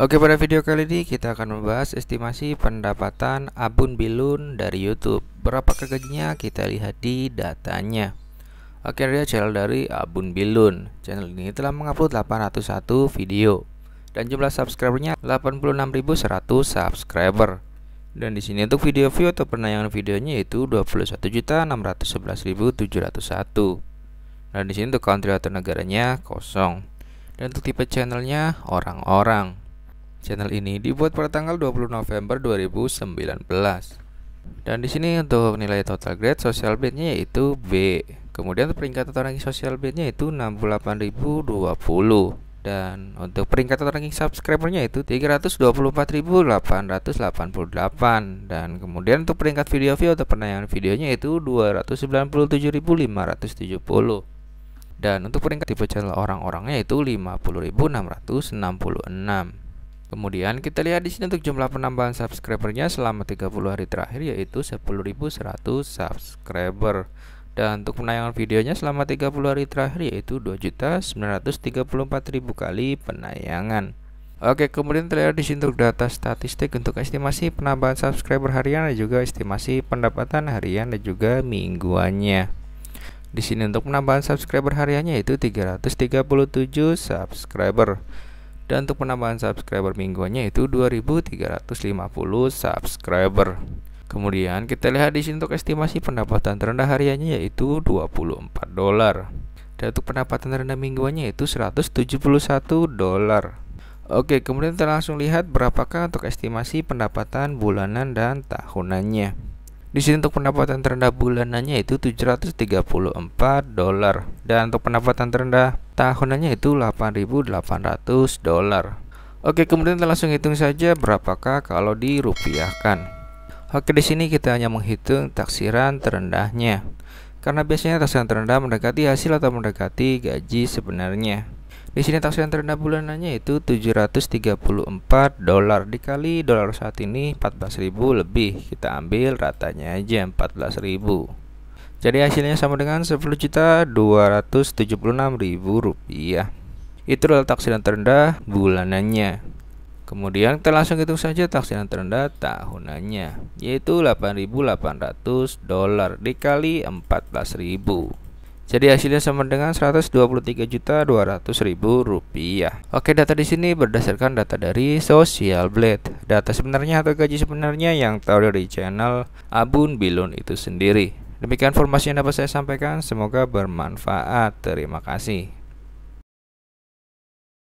Oke pada video kali ini kita akan membahas estimasi pendapatan Abun Bilun dari YouTube Berapa gajinya kita lihat di datanya Oke dia channel dari Abun Bilun Channel ini telah mengupload 801 video Dan jumlah subscribernya 86.100 subscriber Dan di sini untuk video view atau penayangan videonya yaitu 21.611.701 Dan di sini untuk country atau negaranya kosong Dan untuk tipe channelnya orang-orang Channel ini dibuat pada tanggal 20 November 2019. Dan di sini untuk nilai total grade social grade yaitu B. Kemudian untuk peringkat total ranking social grade-nya itu 68.020 dan untuk peringkat total ranking subscribernya itu 324.888 dan kemudian untuk peringkat video view atau penayangan videonya itu 297.570 dan untuk peringkat tipe channel orang-orangnya itu 50.666 Kemudian kita lihat di sini untuk jumlah penambahan subscribernya selama 30 hari terakhir yaitu 10.100 subscriber. Dan untuk penayangan videonya selama 30 hari terakhir yaitu 2.934.000 kali penayangan. Oke, kemudian terlihat di sini untuk data statistik untuk estimasi penambahan subscriber harian dan juga estimasi pendapatan harian dan juga mingguannya. Di sini untuk penambahan subscriber hariannya yaitu 337 subscriber dan untuk penambahan subscriber mingguannya itu 2350 subscriber. Kemudian kita lihat di sini untuk estimasi pendapatan terendah hariannya yaitu 24 dolar. Dan untuk pendapatan terendah mingguannya yaitu 171 dolar. Oke, kemudian kita langsung lihat berapakah untuk estimasi pendapatan bulanan dan tahunannya. Di sini untuk pendapatan terendah bulanannya itu 734 dolar dan untuk pendapatan terendah tahunannya itu 8.800 dolar. Oke, kemudian kita langsung hitung saja berapakah kalau dirupiahkan. Oke, di sini kita hanya menghitung taksiran terendahnya. Karena biasanya taksiran terendah mendekati hasil atau mendekati gaji sebenarnya. Di sini taksiran terendah bulanannya itu 734 dolar dikali dolar saat ini 14.000 lebih. Kita ambil ratanya aja 14.000. Jadi hasilnya sama dengan 10.276.000 rupiah. Itu adalah taksiran terendah bulanannya. Kemudian kita langsung hitung saja taksiran terendah tahunannya, yaitu 8.800 dolar dikali 14.000. Jadi hasilnya sama dengan 123.200.000 rupiah. Oke, data di sini berdasarkan data dari Social Blade. Data sebenarnya atau gaji sebenarnya yang tahu dari channel Abun Bilun itu sendiri. Demikian informasi yang dapat saya sampaikan, semoga bermanfaat. Terima kasih.